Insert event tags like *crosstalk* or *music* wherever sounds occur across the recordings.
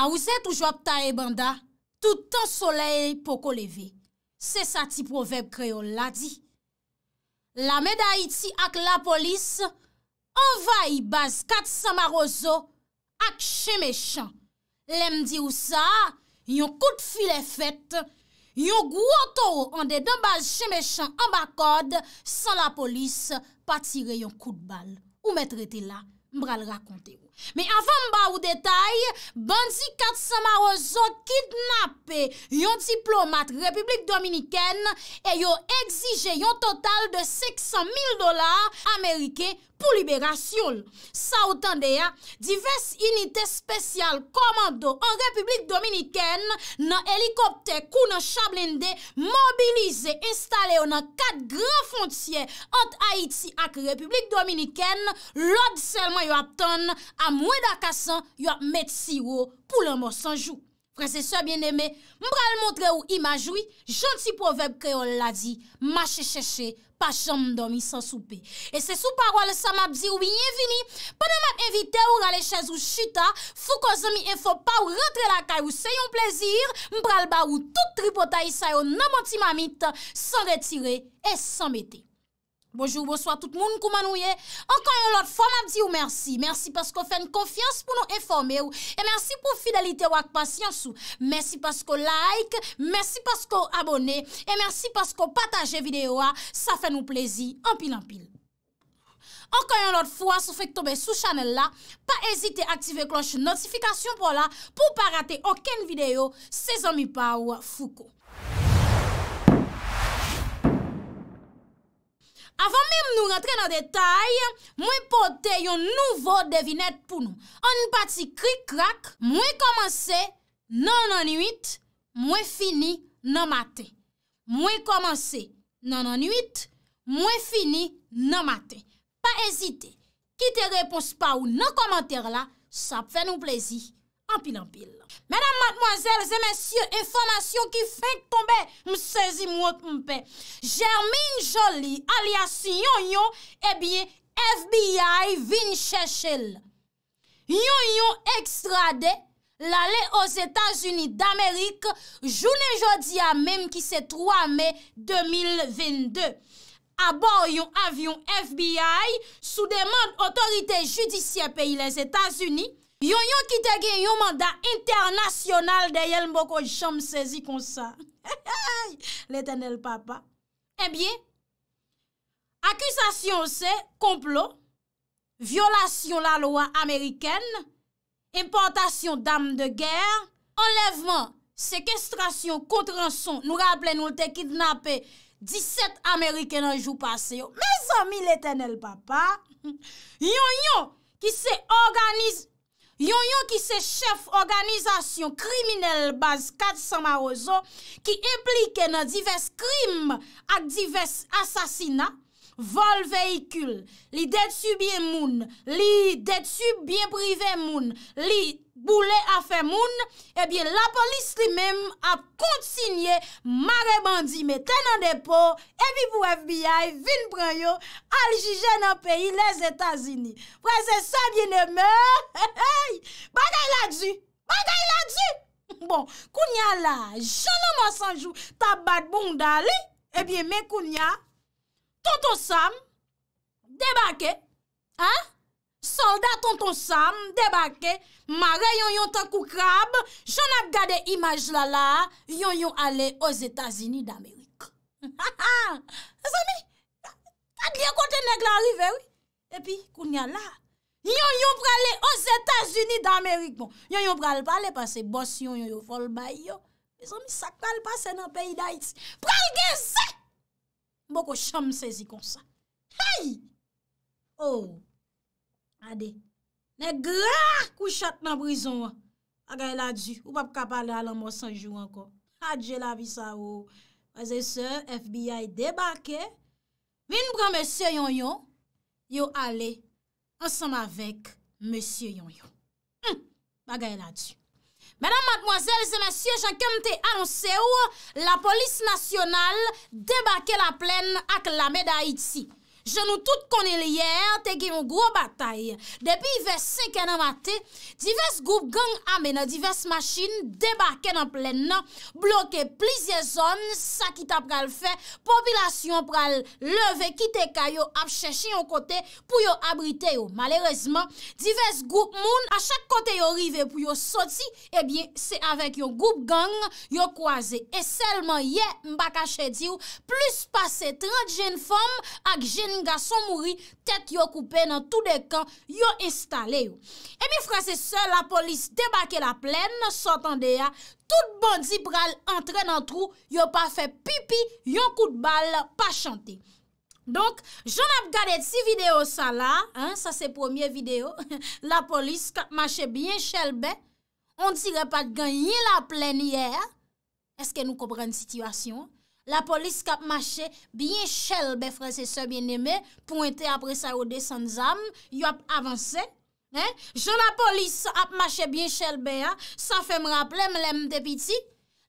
A ou zè touj wap ta ebanda, tout an soley poko leve. Se sa ti proveb kreyo la di. La meda iti ak la polis, anvayi baz kat sa marozo ak chemechan. Lem di ou sa, yon kout fi le fet, yon gou anto an de dan baz chemechan an bakod, san la polis patire yon kout bal. Ou met rete la, mbral rakonte ou. Me avan mba ou detay, Bandzi Kat Samarozo kidnap yon diplomat Republik Dominiken e yo egzije yon total de 500.000 dolar Amerike mwenye. pou liberasyon. Sa wotan de ya, divers unitè spesyal komando an Republik Dominikèn, nan helikopte kou nan chablinde, mobilize, instale ou nan kat gran fonciè an Aiti ak Republik Dominikèn, lod selman yo ap ton, a mwen da kason, yo ap met siwo pou lèmò sanjou. Presese bien eme, mbral montre ou imajoui, janti poveb kreol la di, mache cheche, pa chanm do mi san soupe. E se sou parwal sa map di ou bi nye vini, pa nan map evite ou rale chenz ou chuta, fou ko zemi e fò pa ou rentre la kay ou se yon plezir, mbral ba ou tout tripotay sa yo namoti mamit, san retire e san bete. Bonjou, bonsoit tout moun koumanouye. Okan yon lot fwa ma di ou mersi. Mersi paskou fè n konfians pou nou eforme ou. E mersi pou fidelite wak pasyans ou. Mersi paskou like. Mersi paskou abone. E mersi paskou pataje videyo a. Sa fè nou plezi anpil anpil. Okan yon lot fwa sou fèk tobe sou chanel la. Pa ezite aktive kloche notifikasyon pou la. Pou pa rate oken videyo. Se zon mi pa ou fuko. Avan mèm nou rentre nan detay, mwen pote yon nouvo devinet pou nou. An bati krik krak, mwen komanse nan anuit, non, mwen fini nan maten. Mwen komanse nan anuit, non, mwen fini nan maten. Pa ezite, ki te repons pa ou nan komantere la, sa pfe nou plezi. Ampil, ampil. Mèdam matmoazèl, zè mèsyè, informasyon ki fèk tombe, msèzi mwot mpè. Jermine Jolie, alias yon yon, ebiye eh FBI Vin Shechel. Yon yon ekstrade, lale o Zetazuni d'Amerik, joun e jodi a mèm ki se 3 mè 2022. Abo yon avyon FBI, sou deman otorite judisiè peyi le Zetazuni, Yon yon ki te gen yon mandat internasyonal de yel mbok ou chanm sezi konsa. *laughs* Eh le tenel papa. Ebyen, akusasyon se, complot, vyolasyon *laughs* la loa ameriken, importasyon dam de ger, enlevman, sekestrasyon kontran son, nou rapple nou te kidnapé 17 ameriken an jou paseyo. Mez ami le tenel papa, yon yon ki se organize Yon yon ki se chef organizasyon kriminel baz 400 ma ozo ki implike nan divers krim at divers asasinat, vol veyikul, li detu biye moun, li detu biye prive moun, li boule afe moun, ebyen eh la polis li mem ap kontinye mare bandi me tenan depo, ebi pou FBI vin pranyo, aljije nan peyi les Etasini. Prese sa biye neme, bagay la di, bagay la di! Bon, kounya la, jounou masanjou, tabat bon dali, ebyen eh men kounya, Tonton Sam, debake, soldat tonton Sam, debake, marè yon yon takou krab, joun ap gade imaj lala, yon yon ale o Zetasini d'Amerik. Zami, adliye kote neg la rive wè, epi koun ya la, yon yon prale o Zetasini d'Amerik. Bon, yon yon prale pale pase bos yon yon yon fol bay yo, zami sakral pase nan peyi da itse, pral gen zek. Mpoko chanm sezi kon sa. Hey! Oh! Adé. Nè gra kouchat nan brison wè. A gaye la di. Ou pap kap alè alè mò sanjou ankon. Adjè la vi sa ou. Wè zè se, FBI debake. Vin brè mè sè yon yon. Yo ale, ansanm avèk mè sè yon yon. Hm! Ba gaye la di. Madame, mademoiselles et messieurs, j'accompte annonce ou la police nationale débarqué la plaine ak la médaille d'ici. Je nou tout konen liyer, te gen yon gro batay. Depi yon vers 5 en amate, divers group gang amene, divers machine, debake nan plen nan, bloke plizye zon, sakita pral fe, popilasyon pral leve, kite kayo, apcheche yon kote pou yo abrite yo. Malerezman, divers group moun, a chak kote yo rive pou yo soti, ebyen se avèk yon group gang, yo kwaze. E selman ye mbakache diyo, plus pase 30 jen fom ak jen Nga son mouri, tèt yo koupe nan tout de kan, yo instale yo. E mi frase se, la polis debake la plen, sotan de ya, tout bondi pral entre nan trou, yo pa fe pipi, yon kou de bal, pa chante. Donk, jona ap gade ti video sa la, sa se premier video, la polis mache bien chelbe, on dire pa ganyen la plen iyer. Eske nou kobre an situasyon? la polis kap mache byen chel be franse se byen eme, pointe apre sa yode san zam, yop avanse, jona polis ap mache byen chel be, san fe m raple m lem de piti,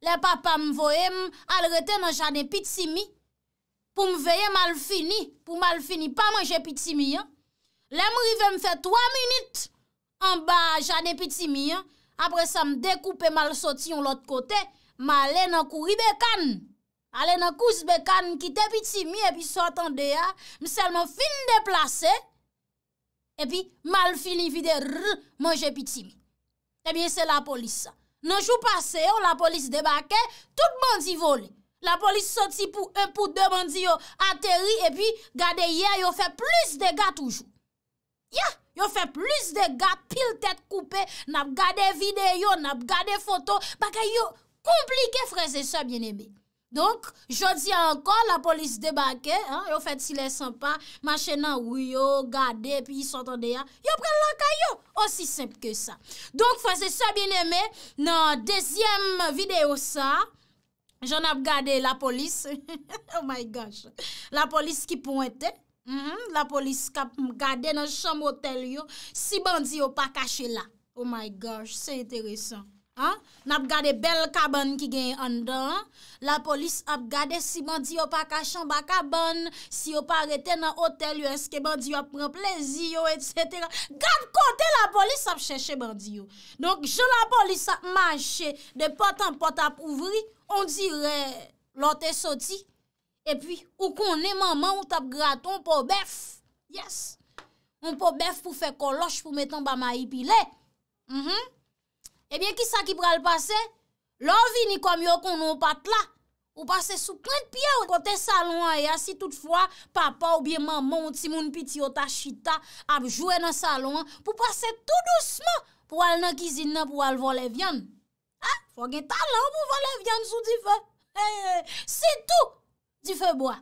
le papa m voye m al rete nan jan e piti mi, pou m veye mal fini, pou mal fini pa manje piti mi, lem rive m fe 3 minute, an ba jan e piti mi, apre sa m dekoupe mal soti yon lot kote, malen an kuri be kan, Ale nan kous bekan, mkite pi timi, epi sotan deya, mselman fin deplase, epi mal fini vide rr, manje pi timi. Ebyen se la polis sa. Nanjou pase yo, la polis debake, tout mandi vole. La polis soti pou, un pou, deux mandi yo, ateri, epi gade ye, yo fe plis de ga toujou. Yo fe plis de ga, pil tete koupe, nap gade videyo, nap gade foto, baka yo komplike freze sa bien ebey. Donk, jodi ankon la polis debake, yo fèt si lè sempa, machè nan wiyo, gade, pi yi sot an deyan, yo pren lanka yo, osi semp ke sa. Donk, fò se sa bin eme, nan dezyem videyo sa, jonna ap gade la polis, *laughs* oh my gosh, la polis ki pointe, mhm. la polis kap gade nan chanm otel yo, si bandi yo pa kache la, oh my gosh, se enteresan. N ap gade bel kaban ki gen an dan, la polis ap gade si bandi yo pa kachan ba kaban, si yo pa rete nan otel yo eske bandi yo ap pren plezi yo, et cetera. Gade kote la polis ap cheshe bandi yo. Donk, jo la polis ap manche de potan pot ap ouvri, on di re, lote soti, e pi, ou kon ne maman ou tap graton pou bef, yes, pou bef pou fe koloj pou metan ba mayi pi le, mhm. Ebyen, eh ki sa ki pral pase? Lò vi ni kom yo kon nou pat la. Ou pase sou klèd piè ou kote salon aya. Si toutfwa, papa ou biye maman ou ti moun piti o ta chita ap jwè nan salon a. Ou pase tout douceman pou al nan kizine pou al volè vyan. Ha? Ah, Fwa gen talan pou volè vyan sou di fe. Hey, eh, eh, hey, hey. Si tout, di fe boan.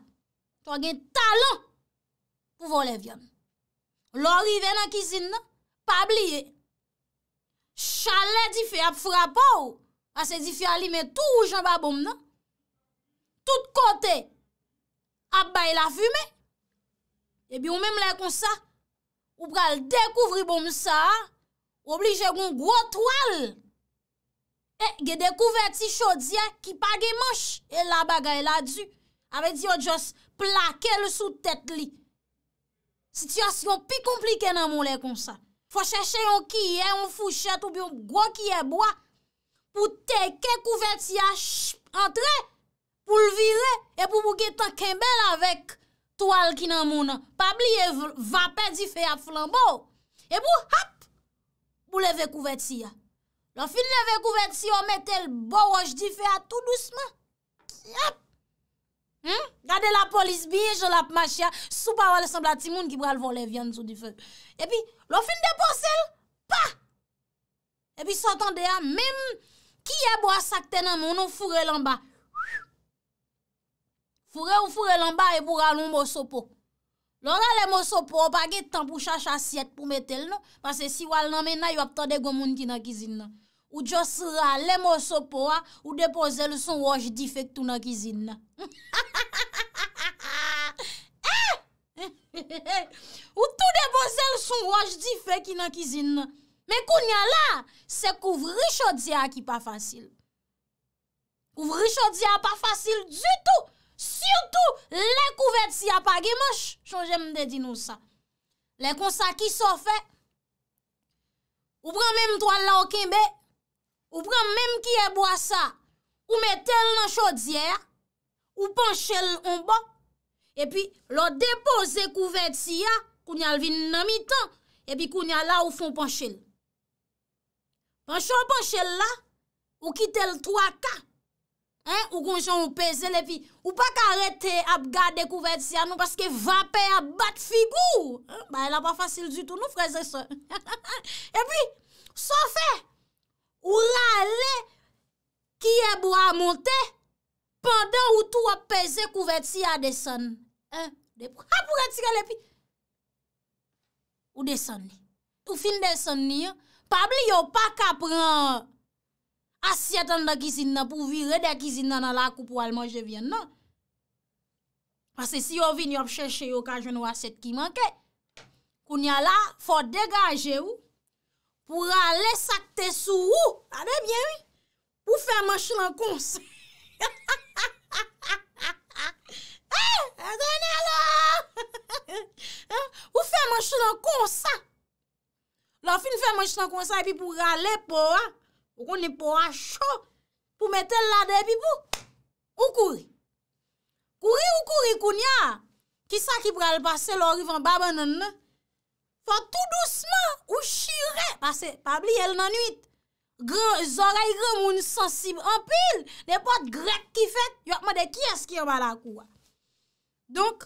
Fwa gen talan pou volè vyan. Lò ri ve nan kizine, pa bliye. chalè di fè ap frapa ou, asè di fè alimè tou ou jan ba bom nan, tout kote ap bay la fume, e bi ou mèm lè kon sa, ou pral dekouvri bom sa, oblije goun gwo trwal, e ge dekouvè ti chodien ki pagè mòsh, e la bagay la du, avè di yo jos plake lè sou tèt li. Sityasyon pi komplike nan moun lè kon sa. Fwa chèche yon kiyè, yon fouchè, tout bi yon gwa kiyè bwa, pou teke kouvet siya, chp, entre, pou l vire, e pou bouge tan kembè la vek, tou al kinan mounan. Pabli e vapè di fè ya flan bo. E pou, hap, pou leve kouvet siya. Lan fin leve kouvet siya, omete l bo waj di fè ya tout lousman. Yap! Hmm? Gade la polis biye, jol ap ma chia, sou pa wale sembla ti moun ki bral volè vyan tout di fè. E pi, Lo fin depose l, pa! E pi s'atande ya, mèm ki yè bo a sakte non? nan moun non? ou fure lan ba. Fure ou fure lan ba, e pou raloun mousopo. Lo raloun mousopo, pa ge tan pou chache asyet pou metel nou. Pase si wal nan mena, yo ap tande gomoun ki nan kizin nan. Ou djo sra, lè mousopo a, ou depose l son waj di fek tou nan kizin nan. Ha ha ha ha ha ha! *laughs* Ou tou de bo zel son waj di fe ki nan kizin nan. Men kou nyan la, se kouvri chodzi a ki pa fasil. Kouvri chodzi a pa fasil du tout. Surtout, le kouvret si a pa gemosh. Chon jem de di nou sa. Le konsa ki so fe. Ou pran menm toan la okin be. Ou pran menm ki e bo a sa. Ou men tel nan chodzi a. Ou pen chel on ba. epi lo depoze kouvet siya, kounyal vin nami tan, epi kounyal la ou fon pon chen. Pon chen pon chen la, ou kite l 3K, ou kon chen ou pezen, epi ou pa karete ap gade kouvet siya nou, paske vapen ap bat figou, ba el a pa fasil du tout nou freze son. Epi, son fe, ou rale kiyeb ou amonte, panden ou tou ap peze kouvet siya de son. Ha, pou gati gale pi. Ou desan ni? Ou fin desan ni, pabli yo pa ka pran asyat an de kizina pou vir re de kizina nan la koupou al manje vyen nan. Pase si yo vin yop cheshe yo kan jen wak set ki manke, koun ya la, fote degaje ou, pou rale sakte sou ou, ade bien oui, pou fè manche lankons. Ha, ha, ha! E, gwenè la! Ou fè mè chè nan konsa? La fin fè mè chè nan konsa epi pou rale pou an, ou konè pou an chò, pou mè tè lade epi pou, ou kouri? Kouri ou kouri koun ya? Kisa ki pral pase lori van baban nan nan? Fè tout douceman, ou chire! Pase, pabli, el nan nuit, zorey, zorey moun sensib, an pil, ne pot grek ki fèk, yokman de kyes ki yon bala kou an. Donk,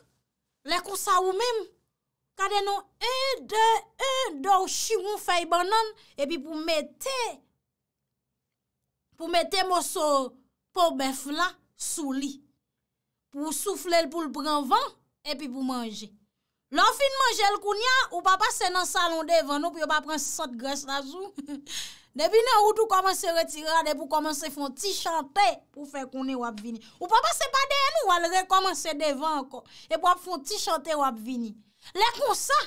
le konsa ou mem, kade nou e, de, e, do, shi, ou, fey, banan, e pi pou mette, pou mette moso pou bef la sou li. Pou soufle l pou l pran van, e pi pou manje. Lò fin manje l kounia, ou pa pa se nan salon devan nou, pi ou pa pran sot gres la sou. *laughs* Debi nan wotou komanse retira, debo komanse fon ti chante pou fe konen wap vini. Ou papa se bade enou, wale re komanse devan ankon. Debo wap fon ti chante wap vini. Le kon sa,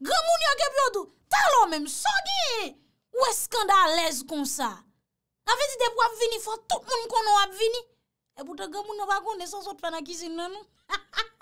gremoun yon gebi wotou, talon menm, sogi! Ou eskanda alèz kon sa? Nafizi debo wap vini, fon tout moun konen wap vini. Ebo te gremoun yon bagoun, de son sot fè nan kizine nou. *laughs*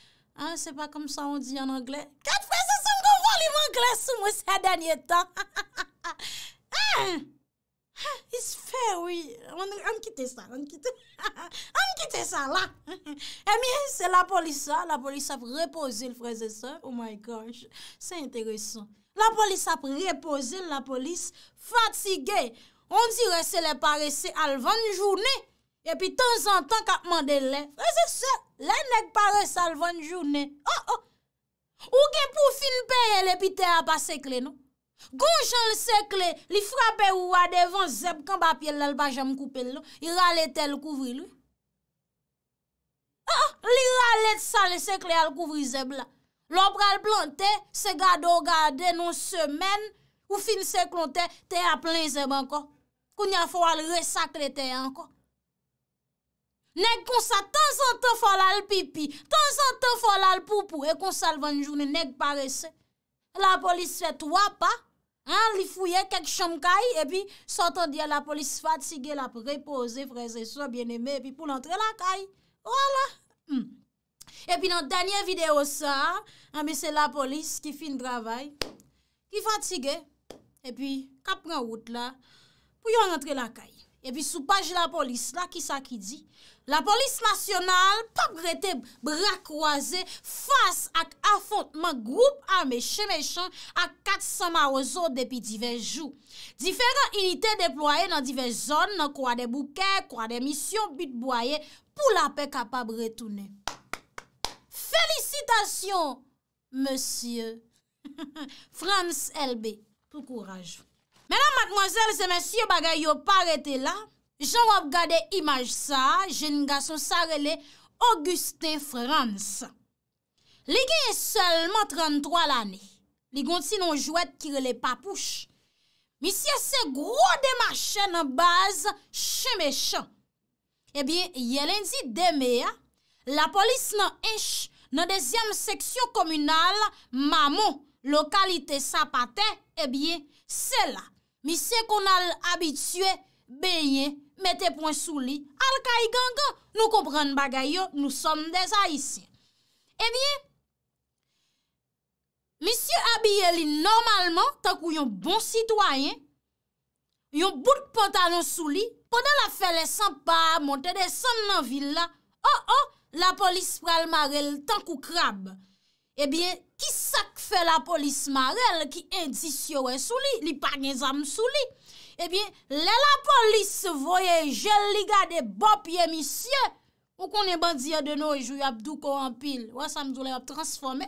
An, ah, se pa kom sa on di an angle? Kèt freze soum kon foli m'angle soum ou sa danyetan? An, is fe oui. An kite sa, an kite. An kite sa la. Emi, se la polisa, la polisa ap repozi l freze sa. Oh my gosh, se interessan. La polisa ap repozi l la polis fatige. On dire se le parese al van jouni. E pi tan zan tan kap mande lè. Fè zè sè, lè nèk pa resalvan jounè. O, o. Ou gen pou fin peye lè pi te apasekle nou. Gon jan lè sekle, li frape ou a devan zeb, kan papye lè lè pa jam koupe lè nou. I ralete lè kouvri lè. O, oh, o. Oh, li ralete san lè sekle al kouvri zeb la. Lop ral plantè, se gado gade nou semen, ou fin seklo te, te aple zèb anko. Koun ya fwa lè resakle te anko. Nèk kon sa tan san tan fol al pipi, tan san tan fol al poupou, e kon sal van jounen, nèk parese. La polis fet wapa, li fouye kek chom kaj, e pi sotan diya la polis fatige la prepoze, freze so bieneme, e pi pou l'entre la kaj. Wala. Hmm. E pi nan danyen video sa, anbe se la polis ki fin dravay, ki fatige, e pi kapren wout la, pou yon entre la kaj. E pi sou page la polis la, ki sa ki di? La polis nasyonal, pap rete brak kwoaze, fase ak afontman groupe ame che mechon ak 400 mawezo depi divenjou. Diferan ilite deploye nan divenjou, nan kwa de bouke, kwa de misyon, but boye, pou la pe kapab retene. Felicitasyon, monsye. *laughs* Frans Elbe, pou kourajou. Menan matmozèl se mèsy yo bagay yo parete la, jan wop gade imaj sa, jen nga son sarele Augustin Frans. Li genye selman 33 lani, li gonti non jwet kirele papouche, misye se gro de machè nan baz che mechè. Ebyen, eh ye lindzi deme ya, la polis nan esh nan dezyam seksyon komunal mamo lokalite sapate, ebyen, eh se la. Mi se kon al abitue, beye, mette pon sou li, al kay gangan, nou kompren bagay yo, nou som de sa isi. E eh bie, mi se abye li normalman, tankou yon bon sitwayen, yon bout pantalon sou li, poden la fele san pa, monte de san nan villa, oh oh, la polis pral marel, tankou krab. E eh bie, ki sak? fe la polis marel ki endisyo wè sou li, li pa gen zanm sou li. Ebyen, eh le la polis voye jel li gade bopye misye, ou konen bandiya de nou yi e jou yab duko anpil, wè sa mzou lè yab transforme,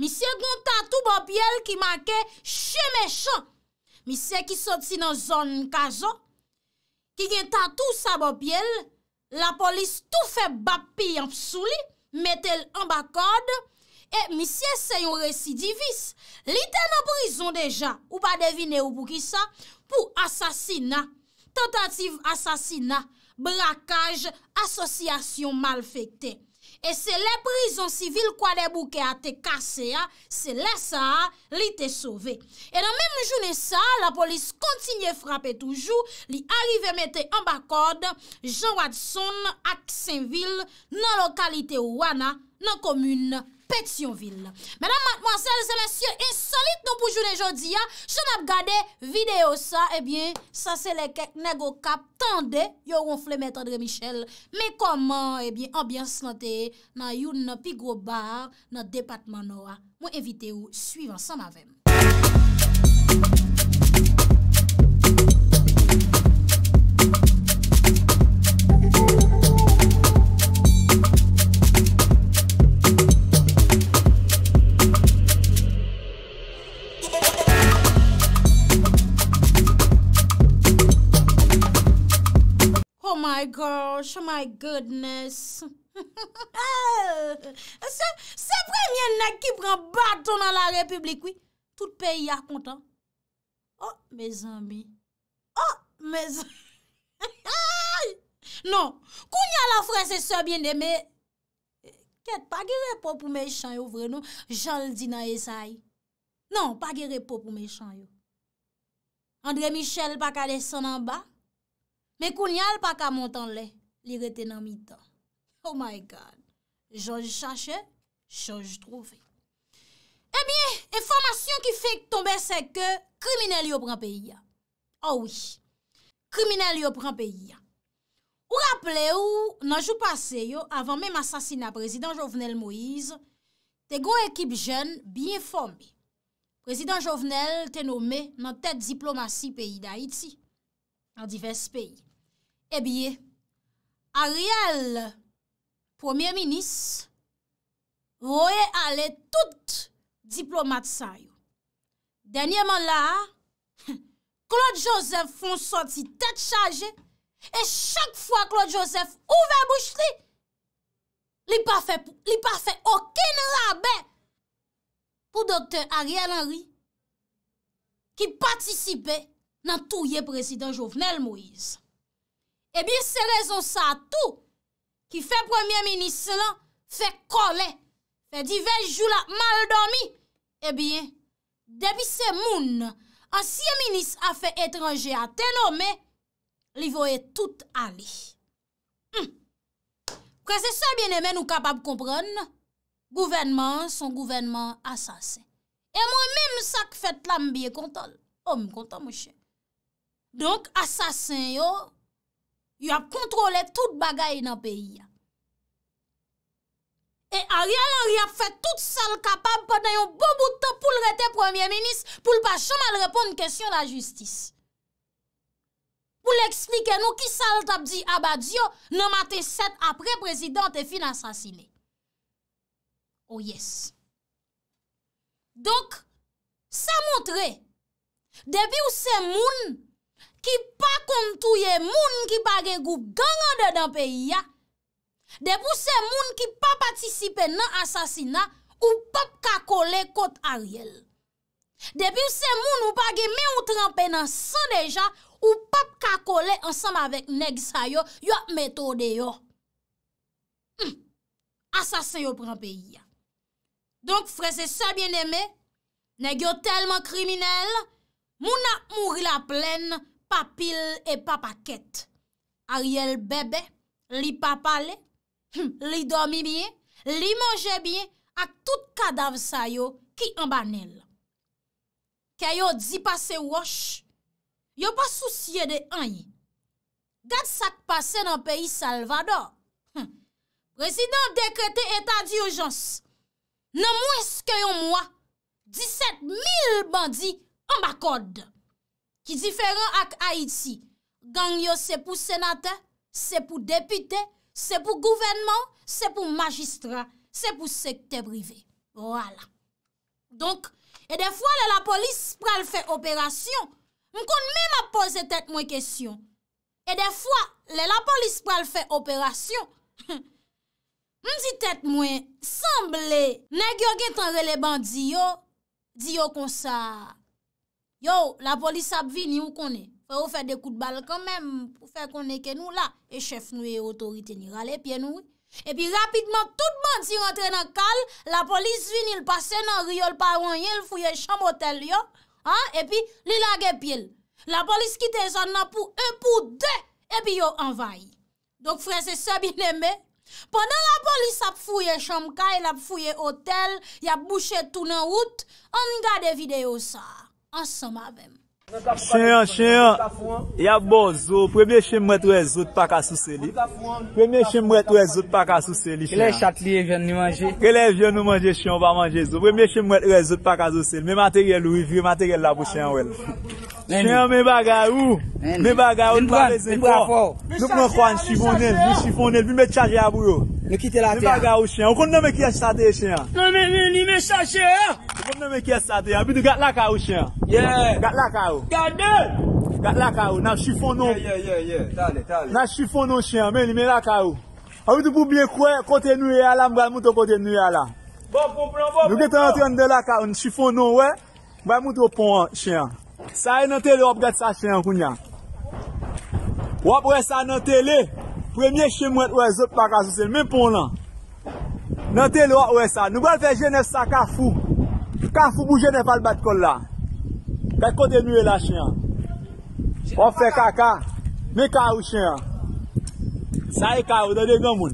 misye goun tatou bopye ki make che mechon. Misye ki soti nan zon kazon, ki gen tatou sa bopye, la polis tou fe bopye anp sou li, metel anba kode, E eh, misye se yon residivis, li te nan brison deja, ou pa devine ou pou ki sa, pou asasina, tentative asasina, brakaj, asosyasyon malfekte. E se le brison sivil kwa de bouke a te kase ya, se le sa li te sove. E nan menmou jounen sa, la polis kontinye frape toujou, li alive mete an bakod, jan wad son ak sen vil nan lokalite wana, nan komune. Petionville. Menan mat mwansel, se lesye insolite nou poujou de jodi ya, jen ap gade video sa, ebyen, eh sa se lek ek negokap tande yon flemet Andre Michel, me koman, ebyen, eh ambyans nante, nan yon nan pigobar, nan depatman nou a, mwen evite ou, suivan sa mavem. Oh my gosh, oh my goodness. Se *laughs* eh, premye nèk ki pran baton nan la republik wè. Toute peyi ak kontan. Oh, me zambi. Oh, me zambi. *laughs* Non. Koun yal la fwè se sobyen de mè. Kèt, pa ge repò pou me chan yo vre nou. Jan l di nan esay. Non, pa ge repò pou me chan yo. Andre Michel pa kade son nan ba. Mè koun yal pa ka montan lè, li rete nan mi tan. Oh my God, jòj chache, jòj trove. E eh bie, informasyon ki fèk tombe se ke krimine li yo pran peyi ya. Oh oui, krimine li yo pran peyi ya. Ou rappele ou nan jou pase yo avan mè m'assasina prezident Jovenel Moïse, te go ekip jèn biye formi. Prezident Jovenel te nomè nan tè diplomasy peyi da Iti, nan divers peyi. E eh biye, Ariel, premier minis, voye ale tout diplomat sa yo. Denye man la, Claude Joseph fon soti tet chaje, e chak fwa Claude Joseph ouve mouchri, li pa fe okin raben pou doktor Ariel Henry ki patisipe nan touye president Jovenel Moise. E eh bie se rezon sa tou ki fe premier minis se lan fe kole. Fe di vej jou la mal domi. E eh bie, debi se moun, ansye minis a fe etranje a tenome, li voye tout ali. Kwa se sa bine men ou kapab kompran, gouvenman son gouvenman asasen. E mwen mwen sak fet lam biye kontan. Om oh, kontan mwen chen. Donk asasen yo... yo ap kontrole tout bagay nan peyi ya. E a realan yo ap fe tout sal kapab pa nan yo bo bouta pou l rete premier menis, pou l pa chom al repon n kesyon la justis. Pou l eksplike nou ki sal tap di abad ah yo nan mate set apre prezident e finan sa sile. Oh yes. Donk, sa montre, debi ou se moun, Ki pa kontouye moun ki pa gen goup gangande dan peyi ya. Depi ou se moun ki pa patisipe nan asasina, ou pap kakole kot ariel. Depi ou se moun ou pa gen meoutranpe nan san deja, ou pap kakole ansam avèk neg sa yo, yo metode yo. Hmm. Asasin yo pran peyi ya. Donk frese sa bien eme, neg yo telman kriminel, moun a mouri la plen, papil e papaket, a riel bebe, li papale, hm, li domi bien, li manje bien, ak tout kadav sayo ki an banel. Ke yo di pase wosh, yo pa souciye de anye. Gad sak pase nan peyi Salvador, hm, rezidant dekrete etan di ojons, nan mwes ke yo mwa, diset mil bandi an bakodde. ki diferan ak Haiti. Gangyo se pou senate, se pou depute, se pou gouvenman, se pou magistra, se pou sekte brive. Voilà. Donk, e defwa le la polis pral fe operasyon, m kon mè *laughs* m ap pose tet mwen kesyon. E defwa, le la polis pral fe operasyon, m di tet mwen, semble, ne gyo gen tan releban diyo, diyo konsa, Yo, la polis ap vin yon konen. Fè ou fè de kout bal kanmen, pou fè konen ke nou la. E chef nou e otorite ni rale pien nou. E pi rapidman, tout man si rentre nan kal, la polis vin, il pase nan rio, l'parwen yon, l'fouye chan motel yo. Ha, e pi, li lage pi el. La polis kite zon nan pou un, pou deux, e pi yo envaye. Dok frè, se se bin eme. Pendan la polis ap fouye chan ka, la polis ap fouye hotel, yap bouchè tou nan wout, an nga de videyo sa. Asom avim Chey an, chey an Ya bo zo, preme chey mwet rezo Tpaka sou seli Preme chey mwet rezo tpaka sou seli Ke le chakliye ven ni manje Ke le vyon nou manje chey an, va manje zo Preme chey mwet rezo tpaka sou seli Me materye lou, viye materye lou la pou chey an wel Chey an, me bagay ou Me bagay ou, mwa le zek po Jou pnon kwan, jifon el, jifon el Vi me chaje a bou yo Me bagay ou chey an, kon nome kye sade chey an Kon nome kye sade A bi di gat laka ou chey an Gat laka ou Gat la ka ou, nan chifon nou Nan chifon nou chen, men li men la ka ou A ou di pou biye kwe, kote nou e ala, mwen mwoto kote nou e ala bon, bon, bon, Nou geto nan tiyon de la ka ou, chifon nou we Mwen mwoto pon chen Sa e nan teli wap get sa chen koun ya Wap wesa nan teli Premye chen mwet wè zop pa kase se, men pon la Nan teli wap wesa Nou wè l fè jenè sa kafou Kafou bou jenè pal bat kol la Kèk kote mwè la chen an? O fè kaka Mè ka ou chen an Sa e ka ou, dè dè gè moun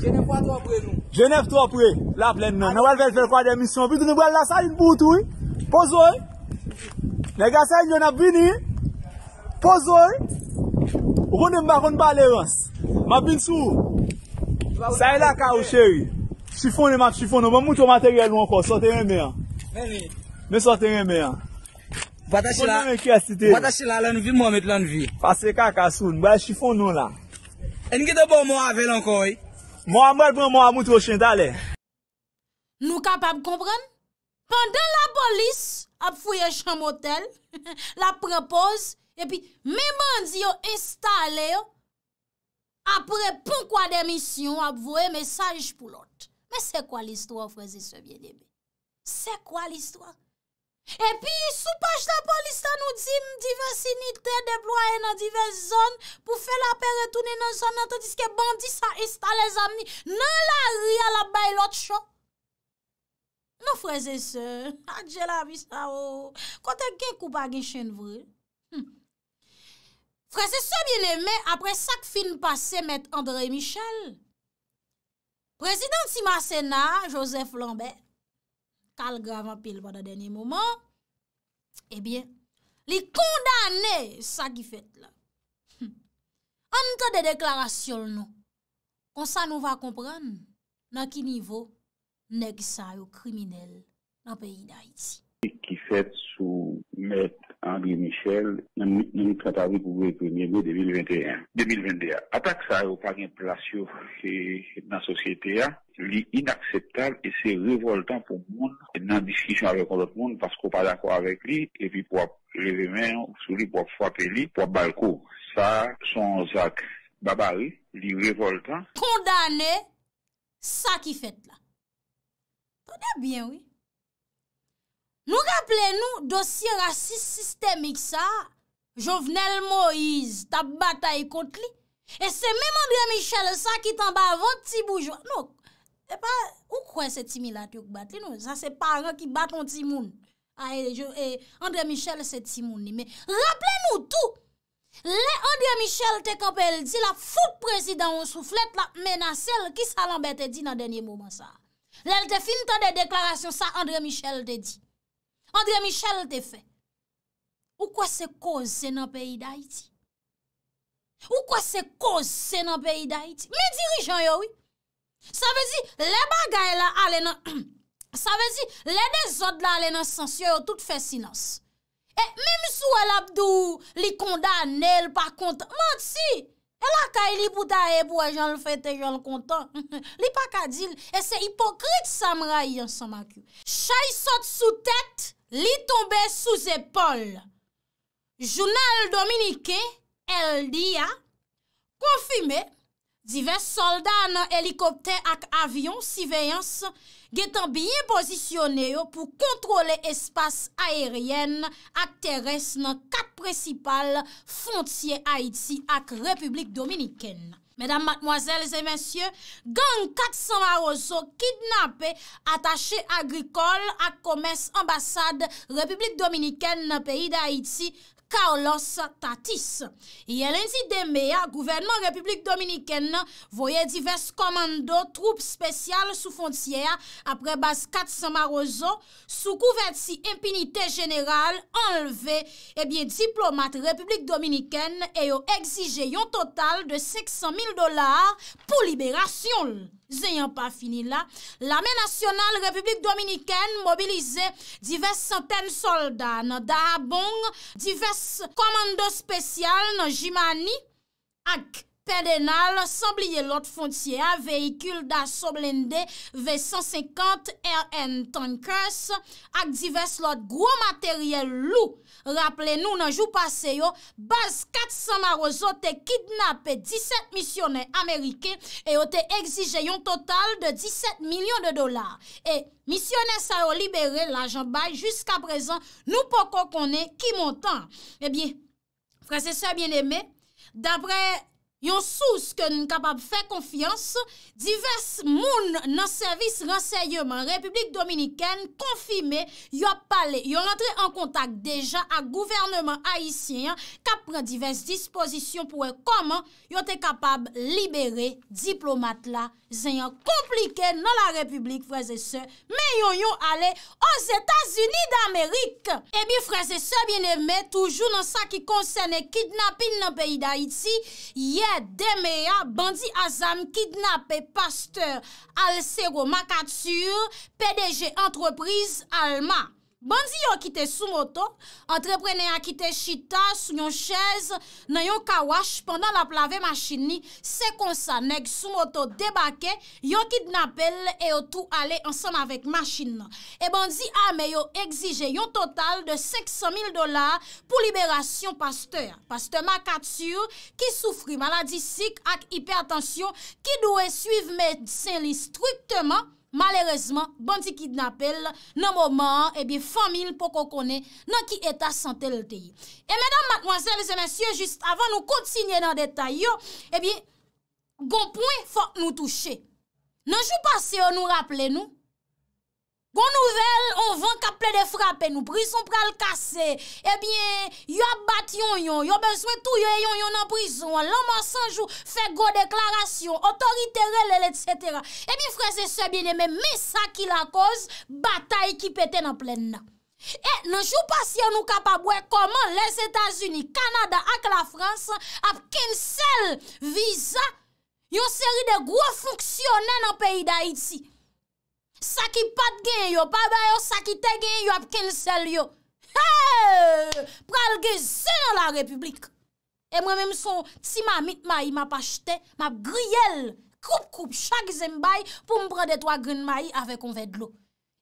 Genève 3 pre nou Genève 3 pre, la plèn nan Nè wèl fèl fèl fwa demisyon Pouzo Nè gè sa yon ap bini Pouzo Mabin sou Sa e la ka ou chèri Chifon e map chifon Mè moutou materyèl ou an kò Sote yon mè an Mè sote yon mè an Batashi la lèn vi mwame tlèn vi. Pase kakasoun, mwè chifon nou la. En gè de bon mwave lankoy? Mwame mwen mwame mwame mwote wò chen dale. Nou kapab kompren? Pendè la bolis ap fuyè chan motel, *laughs* la prepoz, epi mè mandi yo installè yo, apre pou kwa demisyon ap vwe mesaj pou lot. Mè se kwa l'istwa fwese se vye lèmè? Se kwa l'istwa? Epi sou pache ta polista nou di m diversi nite deploye nan divers zon pou fe la pe retounen nan zon nante diske bandi sa esta le zami nan la ri ala bay lot chok. Nou freze se, *laughs* adjela misa o, oh. kote gen koupa gen chen vre. Hmm. Freze se bieneme apre sak fin pase met Andre Michel. Prezidenti masena, Joseph Lambert. kal grav apil ba da denye mouman, ebyen, eh li kondane sa ki fet la. An te de deklarasyon nou, an sa nou va kompren nan ki nivou nek sa yo kriminel nan peyi da iti. Ki fet sou met André Michel nan mi kratavou koube kou nye gwe 2021. 2021, ata ki sa yo pa gen plasyon se nan sosyete ya, Li inakseptal e se revoltan pou moun nan diskisyon avek anot moun Pasko pa d'akwa avek li E pi pou ap leve men sou li pou ap fwape li Pou ap balko Sa son zak Baba li revoltan Kondane sa ki fet la Tonè bien oui Nou kaple nou dosye rasis sistemik sa Jovenel Moïse tap bataye kont li E se mèman diya Michel sa ki tamba avon ti boujwa Nouk E pa, ou kwen se timi la tiouk bat li nou? Sa se paran ki bat on timoun. A e, André Michel se timoun ni. Me, rappele nou tou! Le André Michel te kapel di, la foute prezidant ou souflet la menasel ki sa lambe te di nan denye mouman sa. Le te fin tan de deklarasyon sa André Michel te di. André Michel te fe. Ou kwa se koz se nan peyi da iti? Ou kwa se koz se nan peyi da iti? Me dirijan yo wè? Sa vezi, *clears throat* le bagay la alen an Sa vezi, le de zot la alen an Sansyo yo tout fè sinans E mèm sou el abdou Li kondan el pa kontan Mèm si, el akay li pouta e Pwa jan l fètè jan l kontan Li pa kadil E se hipokrit samra yon samak Chay sot sou tèt Li tombe sou zépol Jounal Dominike El di ya Konfime Divers soldat nan elikopte ak avyon siveyans getan biye posisyone yo pou kontrole espas aeryen ak teres nan kat presipal fontye Haiti ak Republik Dominikene. Medan matmoazel, zemensye, gang kat samarozo kidnap e atache agrikol ak komes ambasade Republik Dominikene nan peyi d'Haïti, Carlos Tatis. Yelendi Demeya, Gouvernement Republik Dominikène, voye divers komando, troupe spesyal sou fonciè, apre bas 400 marozon, soukouverti impinite general, enleve, ebyen eh diplomat Republik Dominikène, eyo exige yon total de 600 000 dolar, pou liberasyon. Ze yon pa fini la, la men nasyonal Republik Dominiken mobilize divers centen soldat nan da abong, divers komando spesyal nan jimani, ak. Pedenal, sabliye lot fonciye, veykul da soblende V-150 RN tankers ak divers lot gro materyel lou. Raple nou nan jou pase yo, bas 400 arozo te kidnape 17 misyonen Amerike e o te egzije yon total de 17 milyon de dolar. E misyonen sa yo libere la jambay jusqu aprezen nou poko konen ki montan. Ebi, eh frasesa bieneme, dapre... yon sous ke n kapab fè konfians, divers moun nan servis renseyeyman, Republik Dominikèn konfime, yon pale, yon rentre an kontak deja a gouvernement Haitien, kap pren divers disposisyon pou e koman, yon te kapab libere diplomat la, zè yon komplike nan la Republik, freze se, men yon yon ale o Zetasuni d'Amerik. Ebi eh freze se, bien eme, toujou nan sa ki konsene kidnapin nan peyi d'Haiti, ye, Demeya Bandi Azam kidnap e pasteur Alcero Makatsur, PDG Antreprise Alma. Bandzi yon kite soumoto, entreprenè a kite chita sou yon chèze nan yon kawash pandan la plave machini, se konsa neg soumoto debake, yon kite napel e yon tou ale ansan avèk machin nan. E bandzi amè yon egzije yon total de 500 000 dolar pou liberasyon pasteur. Pasteur makat sur ki soufri maladi sik ak hipertensyon ki douè suiv medsen listruktèman Malerezman, bantikid na pel, nan mouman, ebi eh famil pou kou kone nan ki etasante lte yon. E mèdam, mkwazèl, zè mèsyon, jist avan nou koutsinye nan detay yon, ebi eh gounpouen fòk nou touche. Nan jou pasè yon nou rappele nou. Gon nouvel, on ven ka ple de frape, nou prison pral kase. Ebyen, eh yon bat yon yon, yon besme tou yon yon yon eh nan prison. Lanman sanjou, fe go deklarasyon, otorite relele, etc. Ebyen, frese se biene, men me sa ki la koz, bata yi ki pete nan plen nan. E, nanjou pas yon nou kapabwe, koman les Etats-Unis, Kanada ak la Frans, ap ken sel viza, yon seri de go foksyone nan peyi da iti. Sa ki pat gen yo, pa bayo, sa ki te gen yo, ap ken sel yo. Hey! Pral gen zeno la republik. E mwen mwen son, ti ma mit ma yi, ma pa chete, ma griyel. Koup-koup, chak zem bay, pou mprede twa grin ma yi, ave konve dlo.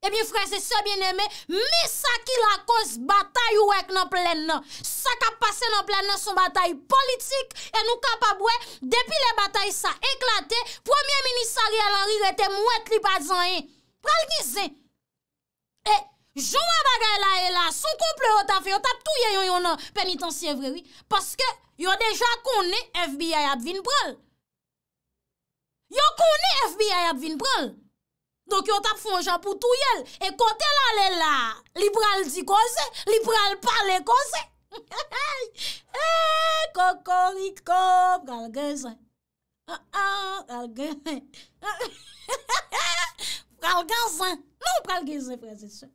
E bin franse, se bien eme, mi sa ki la kos batay wek nan plen nan. Sa kap pase nan plen nan, son batay politik, e nou kap abwe, depi le batay sa eklate, premier ministerial anri rete mwet li pat zan yi. Pral gize. E, jou mwa bagay la e la, sou komple yo tafe, yo tap touye yon penitansiye vrewi. Paske, yo deja kone FBI ap vin pral. Yo kone FBI ap vin pral. Dok yo tap fonja pou touye el. E kote la le la, liberal di koze, liberal pale koze. *laughs* E, kokoriko, pral gize. Ha, ha, pral gize. Ha, *laughs* ha, ha, ha, ha. ou pral gazan, nou pral genze prezese.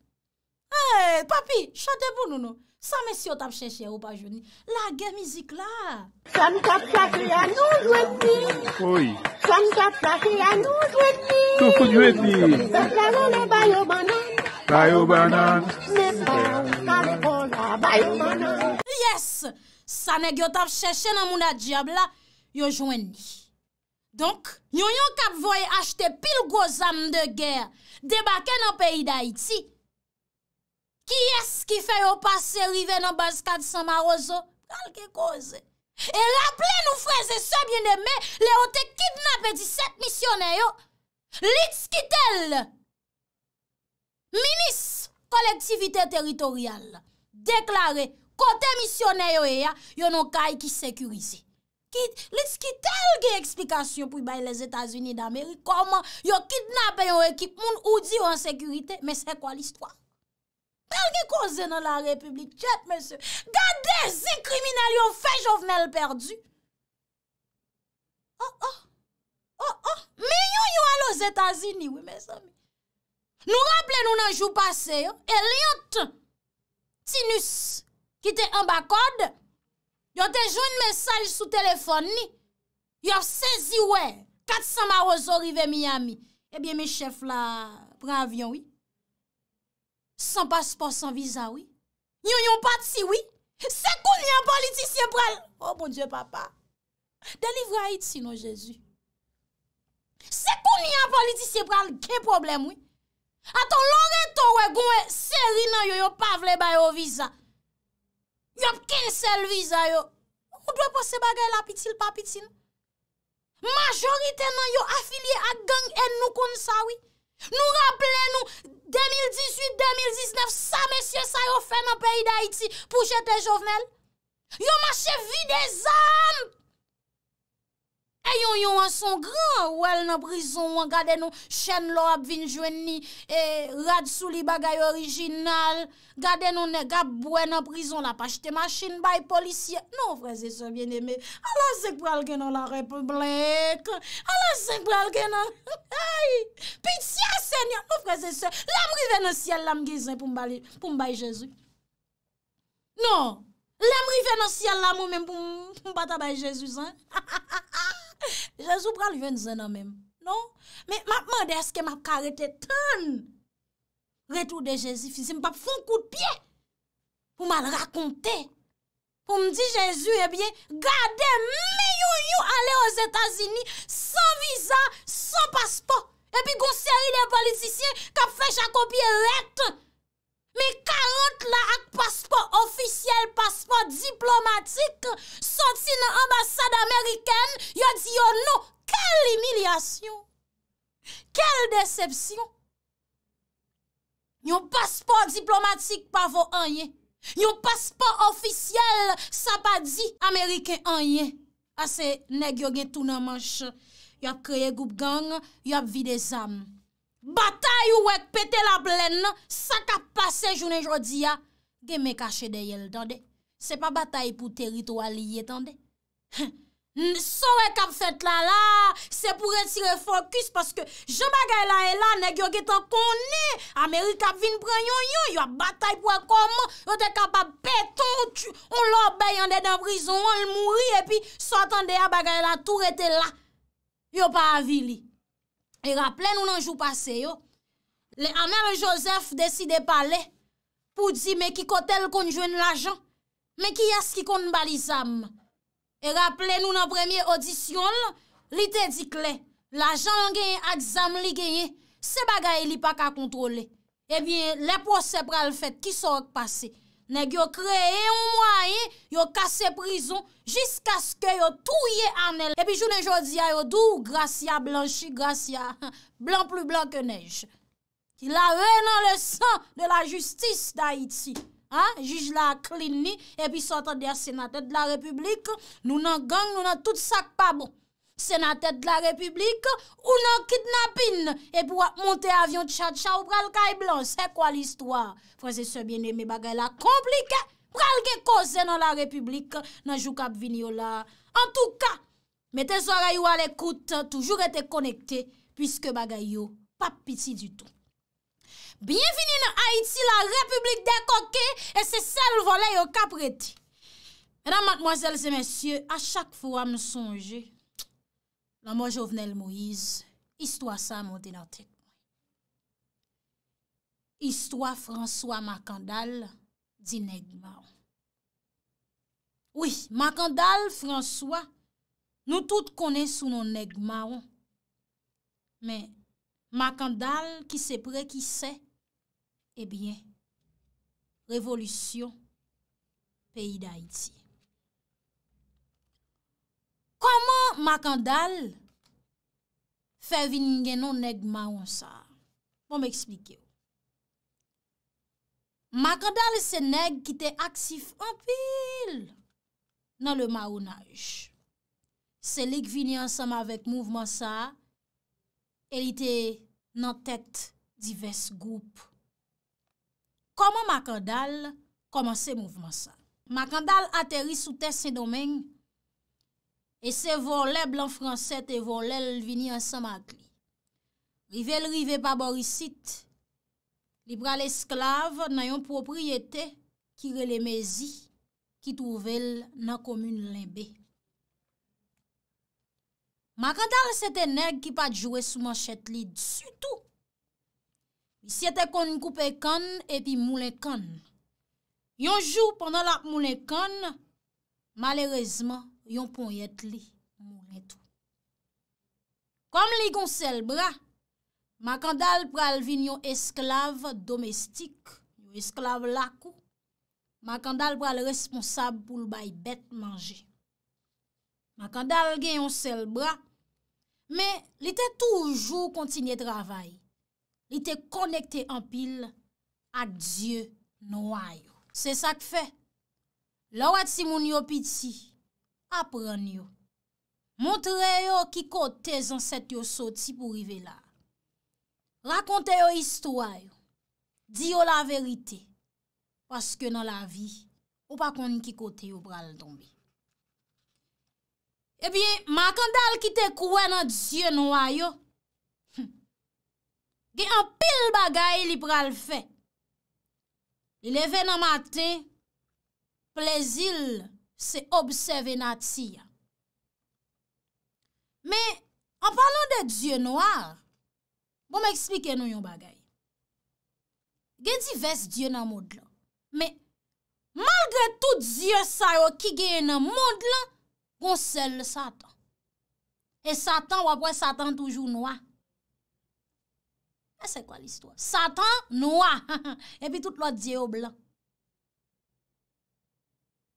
Hey, papi, chante bounou bon, nou. Sa mè si yo tap cheche ou pa jweni. La gen mizik la. Yes! Sanè gen yo tap cheche nan moun la diabla, yo jweni. Donk, yon yon kap voye achte pil gwo zam de ger, debake nan peyi da iti, ki es ki fe yo pase rive nan bas kade San Marozo, nal ke koze. E la ple nou freze sebyen de me, le o te kidnap eti set misioneyo, lits kitel, minis kolektivite teritorial, deklare kote misioneyo e ya, yon an kay ki sekurize. Lit ki tel ge eksplikasyon pou y baye les Etats-Unis d'Amerik, koman yo kidnap en yo ekip moun ou di yo an sekurite, men se kwa l'histoire? Tel ge kouze nan la republik, chet, men se, gade zi kriminal yo fej jovnel perdu. Oh, oh, oh, oh, mi yon yo alo Etats-Unis, we, men se, nou rample nou nan jou pase, Elliot Sinus, ki te ambakode, yo te jo yon mesaj sou telefon ni, yo sezi we, 400 marozor ive Miami, ebyen eh me chef la pre avyon wi, 100 pasport, 100 visa wi, yon yon pati wi, sekoun yon politisye prel, o oh, bon dje papa, delivre a iti nou Jezu, sekoun yon politisye prel, gen problem wi, ato lore to we gwen, non, seri nan yo yon pavle bayo visa, Yop kin sel viza yo. Ou dwe pose bagay la pitil papitin? Majoritè nan yo afilye ak gang en nou kon sawi. Nou rappele nou 2018-2019 sa mesye sa yo fè nan peyi da iti pou jete jovnel. Yo mache vi de zan! E yon yon an son gran, wèl nan prizon wè, gade nou chen lò ap vinjwen ni, e rad sou li bagay orijinal, gade nou ne gap bwen nan prizon la, pa chete machin bay polisye. Non, freze se, vien eme, ala se kwa al geno la republik, ala se kwa al geno, hei, piti asen ya, ou freze se, lam rive nan sien lam gizan pou mbay Jezu. Non! Lèm rive nan si yal la mou men pou m pata baye Jezus an. *laughs* Jezus pral ven zè nan men. Non? Men apman de eske map karete ten. Retou de Jezus. Fizim pap fon kou de pye. Pou mal rakonte. Pou m di Jezus e eh bie. Gade men yon yon ale o Zetazini. San viza, san paspo. E pi gonseri de politisyen. Kap fech akopi e retre. Me 40 la ak paspor ofisyel, paspor diplomatik, soti nan ambasade Ameriken, yo di yo nou. Kel emilyasyon? Kel decepsyon? Yon paspor diplomatik pa vo anye. Yon paspor ofisyel sa pa di Ameriken anye. Ah, Ase neg yo gen tou nan manche. Yo ap kreye goup gang, yo ap vi de zanm. Batay ou ek pete la plen nan, sa kap pase jounen jodi ya, ge me kache de yel, tande. Se pa batay pou teritou aliye, tande. So we kap fet la la, se pou retire fokus, paske je bagay la e la, neg yo getan konen. Ameri kap vin pran yon yon, yo batay pou ek koman, yo te kap ap peton, ou lor bay yon de den brison, yon mouri, e pi sa tande ya bagay la, tou rete la. Yo pa avili. E rappele nou nan jou pase yo, le Anel Joseph deside pale pou di me ki kote l konjwen l ajan, me ki yas ki kon balizam. E rappele nou nan premye audisyon, li te di kle, l ajan genye adzam li genye, se bagay li pa ka kontrole. E eh bien le pose pral fet ki sot pase. Nèk yo kreye yon mwaye, yo kase prizon, jisk aske yo touye anel. Epi jounen jodi a yo dou, Gratia Blanchi, Gratia, blan plu blan ke nej. Ki la ve nan le san de la justis d'Haïti. Jij la klini, epi sotan de a senatèd la republik, nou nan gang, nou nan tout sak pabon. Se nan tet de la republik ou nan kidnapin E pou ap monte avyon tcha tcha ou pral ka e blan Se kwa l'histoire Fransese bien eme bagay la komplike Pral ge kose nan la republik nan jou kap vini yo la En tou ka, me te zora yo al ekoute Toujou rete konekte Piske bagay yo pap piti du tou Bien fini nan Haiti la republik de koke E se sel volay yo kap reti Edan matmoazel se men sye A chak fwa me sonje nan mwen Jovenel Moïse, histwa sa a monte nan tekman. Histwa François Macandal di neg maon. Oui, Macandal, François, nou tout konen sou nou neg maon, men Macandal ki se pre ki se, e bien, revolutyon, peyi da Haiti. Koman Makandal fè vini genon neg maoun sa? Moun m'eksplike yo. Makandal se neg ki te aksif anpil nan le maoun aj. Se lik vini ansam avèk mouvman sa, elite nan tèt divers goup. Koman Makandal komanse mouvman sa? Makandal atèri sou tè sè domèng, E se von le blan franset e von lel vini an samakli. Rive l rive pa borisit. Libra l esklav nan yon propriyete ki relemezi ki touvel nan komun l ebe. Ma kantar se te neg ki pat jowe sou manchet li dsutou. Si te kon koupe kan epi mounen kan. Yon jou pandan lak mounen kan, malerezman, yon pon yet li moun etou. Kom li goun sel bra, ma kandal pral vin yon esklav domestik, yon esklav lakou, ma kandal pral responsab pou l bay bet manje. Ma kandal gen yon sel bra, me li te toujou kontinye travay, li te konekte an pil, adzye nouay. Se sak fe, la wad si moun yopit si, apren yo. Montre yo ki kote zan set yo soti pou rive la. Rakonte yo histouay yo. Di yo la verite. Paske nan la vi, ou pa koni ki kote yo pral donbe. E biye, makandal ki te kouwe nan djye nou ay yo, ge an pil bagay li pral fe. Ileve nan mate, plezil, Se obseve nat si ya. Me, an panan de diye noar, bon me eksplike nou yon bagay. Gen di ves diye nan mod la. Me, malgre tout diye sa yo ki gen nan mod la, gon sel le satan. E satan wapwen satan toujou noa. E se kwa l'istwa? Satan noa. *laughs* E pi tout lo diye ob la.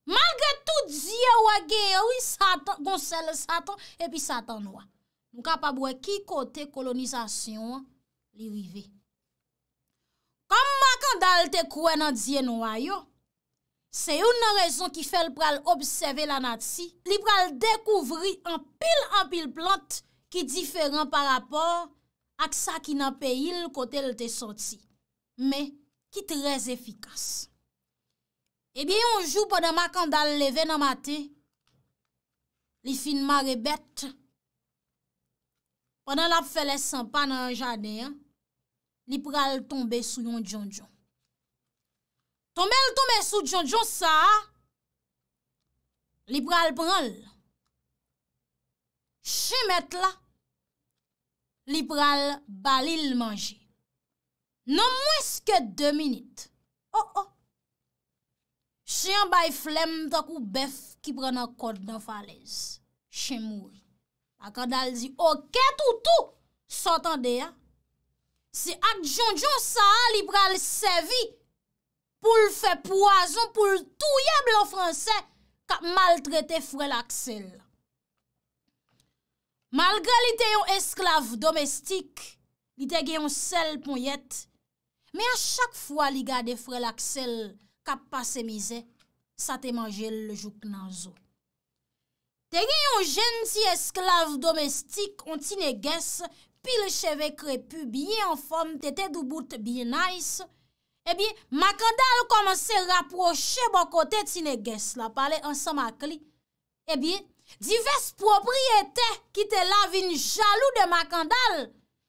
Malgre tout zye wage yoi, satan, gonsel satan, epi satan wwa. Mw kapabwe ki kote kolonizasyon li rive. Kama kanda lte kwenan zye nou ayo, se yon nan rezon ki fel pral obseve la natsi, li pral dekouvri an pil an pil plant ki diferan par rapor ak sa ki nan peyi l kote lte soti. Me ki trez efikas. Ebi eh yonjou pwene makandal le venamate, li fin marebet, pwene la feles san panan janen, li pral tombe sou yon djon djon. Tome l tombe sou djon djon sa, li pral pral, shimet la, li pral balil manje. Non mweske de minute, oh oh, Che yon bay flem tak ou bef ki pre nan kote nan falez. Che mou. A kan dal zi, o ket ou tou, sotan de ya. Se ak jon jon sa a li pre al sevi pou l fe poazon pou l touye blon franse ka mal trete frel ak sel. Malgre li te yon esklave domestik, li te gen yon sel pon yet, me a chak fwa li gade frel ak sel, Kap pa se mize, sa te manje le jouk nan zo. Te gen yon jen ti esklave domestik, On ti ne ges, pil cheve krepu, Biye an fom, te te dubout biye nais, E eh biye, makandal komanse rapproche, Bon kote ti ne ges la, pale, ansan makli. E eh biye, divers propriete, Ki te la vin jalou de makandal,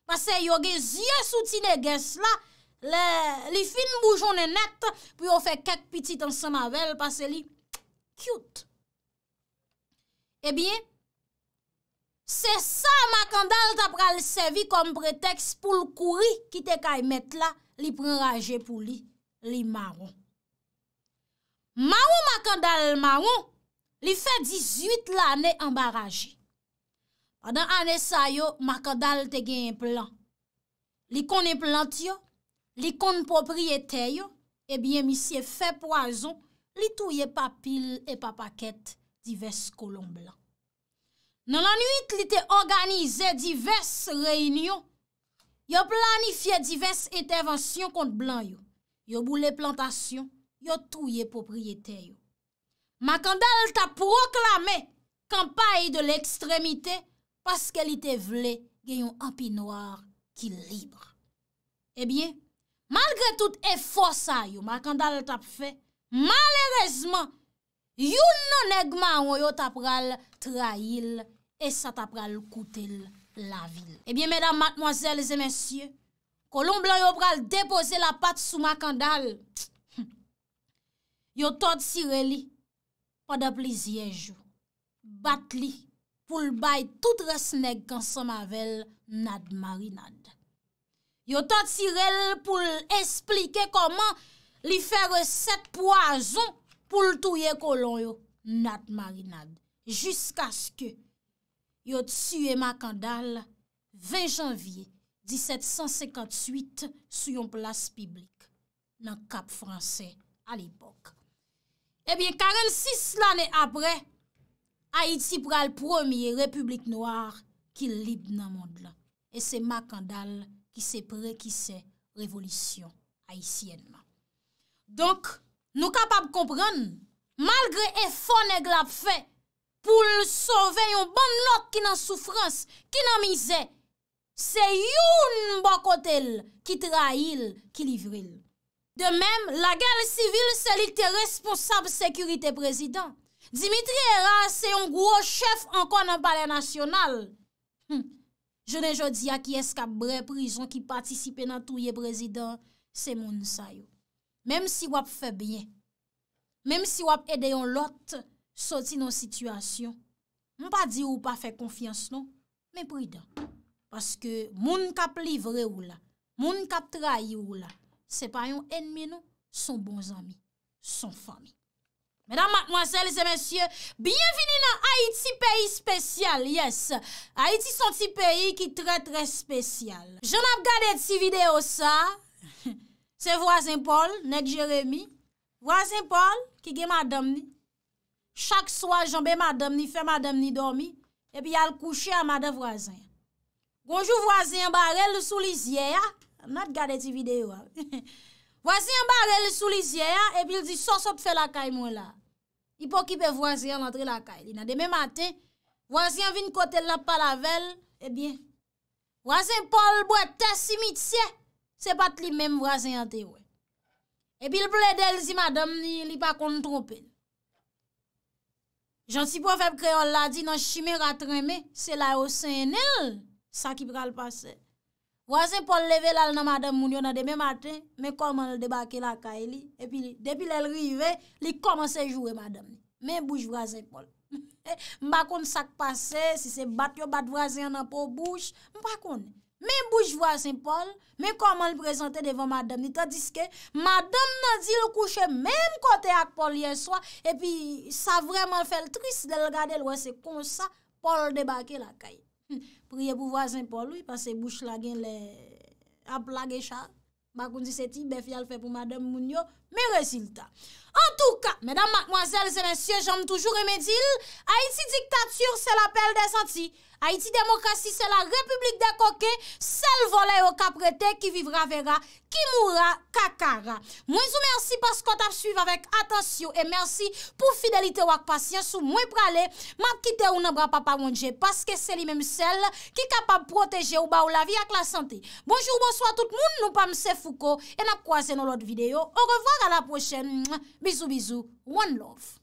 Pase yon gen zye sou ti ne ges la, Li fin boujounen net, pou yo fe kek pitit ansan mavel, pase li, kyout. Ebyen, eh se sa makandal ta pral sevi kom preteks pou l kouri ki te kay met la, li pran raje pou li, li maron. Maron makandal maron, li fe 18 l ane ambaraje. Adan ane sayo, makandal te gen plan. Li konen plan tiyo, li konn popriyete yo, e eh bie misye fe poazon, li touye papil e papaket divers kolon blan. Nan anuit li te organize divers reynyon, yo planifiye divers etervansyon konn blan yo, yo boule plantasyon, yo touye popriyete yo. Ma kanda el ta proklame kampaye de l'ekstremite paske li te vle gen yon api noar ki libre. E eh bie, Malgre tout e fosa yo, ma kandal tap fe, malerezman, yon non egman yo tap ral trail e sa tap ral koutel la vil. Ebyen, eh medan matmoazel, zemensye, kolon blan yo pral depose la pat sou ma kandal, yo tod si reli, pa da plizyej yo, bat li, pou l bay tout res neg kan sa mavel nadmari nadmari. Yo tatirel pou l'esplike koman li fere set poazon pou l'touye kolon yo nat marinade. Jusk aske yo tsuye Makandal 20 janvye 1758 sou yon plas piblik nan kap franse al ipok. Ebyen 46 lane apre, Haiti pral promye Republik Noir ki lib nan mond la. E se Makandal chande. ki se pre, ki se revolisyon haisyenman. Donk, nou kapab kompren, malgre efon e glap fe, pou l sovey yon ban not ki nan soufrans, ki nan mize, se yon bakotel bon ki trail, ki livril. De menm, la gale sivil se li te responsab sekurite prezident. Dimitri Eras se yon gwo chef ankon an balenasyonal. Hmm. Je ne jodi a ki eskap bre prizon ki patisipe nan touye prezident, se moun sa yo. Mem si wap fe bine, mem si wap ede yon lot, soti nan situasyon, moun pa di ou pa fe konfians non, me pri dan. Paske moun kap livre ou la, moun kap tra yon ou la, se pa yon enmi nou, son bon zami, son fami. Mèdam mèdame, mwen sel, se mèsyè, biyen vini nan Haiti, peyi spesyal, yes. Haiti son ti peyi ki tre tre spesyal. Je nan gade ti video sa, se vwazen Paul, nek Jeremie, vwazen Paul, ki ge madamni, chak swa jambè madamni, fe madamni domi, e pi yal kouche amade vwazen. Gonjou vwazen, barel sou lizye, nan ah. gade ti video ah. sa, *laughs* vwazen barel sou lizye, ah, e pi l di, so so pfe la kay mwen la. I pou kipe vwazyan lantre lakay li nan. Deme maten, vwazyan vin kote lap pa lavel, e eh bien, vwazyan Paul Boitè simitse, se pat li men vwazyan te wè. E bil ple del si madame li pa kontropen. Jan si pou an feb kreol la di nan shime ratremen, se la osen el, sa ki pral pase. Vrasen Paul leve lal nan madame mounyon nan deme maten, men koman e el debake lakay li, epi depi lel rive, li koman se jure madame. Men bouj vrasen Paul. *laughs* M bakon sak pase, si se bat yo bat vrasen nan pou bouj, m bakon, men bouj vrasen Paul, men koman el prezante devan madame li, tadiske madame nan di l kouche men kote ak Paul yeswa, epi sa vreman fel tris lel gade lwese konsa, Paul debake lakay. *laughs* priye pou wazen po lou, yi pase bouch la gen le, ap la gen chal, makoun di seti, be fyal fe pou madame moun yo, me rezilta. En tou ka, medan makmwazel, zene sye, jom toujou remedil, Haiti diktatur se la pelle de santi. Haiti demokrasi se la republik de koke, sel vole yo kaprete ki vivra vera, ki moura kakara. Mwen sou mersi paskot ap suyve avek atasyo e mersi pou fidelite wak pasyans ou mwen prale map kite ou nan bra pa pa mounje paske se li menm sel ki kapab proteje ou ba ou la vi ak la santi. Bonjour, bonsoit tout moun, nou pa mse fouko en ap kwaze nou lot videyo. On revan a la pochen. Bisou bisou. One love.